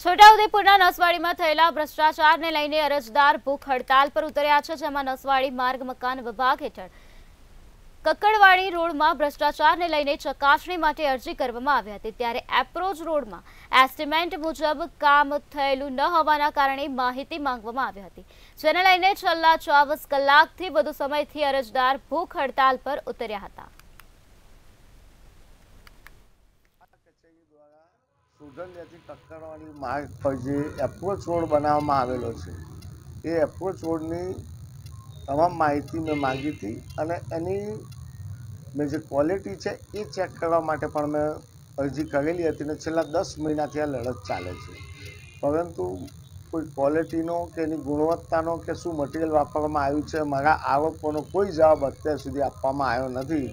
છોટાઉદેપુરના નસવાડીમાં થયેલા ભ્રષ્ટાચારને લઈને અરજદાર ભૂખ હડતાલ પર ઉતર્યા છે જેમાં નસવાડી માર્ગ મકાન વિભાગ હેઠળ કક્કડવાડી રોડમાં ભ્રષ્ટાચારને લઈને ચકાસણી માટે અરજી કરવામાં આવી હતી ત્યારે એપ્રોચ રોડમાં એસ્ટિમેન્ટ મુજબ કામ થયેલું ન હોવાના કારણે માહિતી માંગવામાં આવી હતી જેને લઈને છેલ્લા ચોવીસ કલાકથી વધુ સમયથી અરજદાર ભૂખ હડતાલ પર ઉતર્યા હતા સુધન્યથી ટક્કરવાળી માર્ગ પર જે એપ્રોચ રોડ બનાવવામાં આવેલો છે એ એપ્રોચ રોડની તમામ માહિતી મેં માગી હતી અને એની મેં જે ક્વોલિટી છે એ ચેક કરવા માટે પણ મેં અરજી કરેલી હતી અને છેલ્લા દસ મહિનાથી આ લડત ચાલે છે પરંતુ કોઈ ક્વોલિટીનો કે એની ગુણવત્તાનો કે શું મટીરિયલ વાપરવામાં આવ્યું છે મારા આરોપોનો કોઈ જવાબ અત્યાર સુધી આપવામાં આવ્યો નથી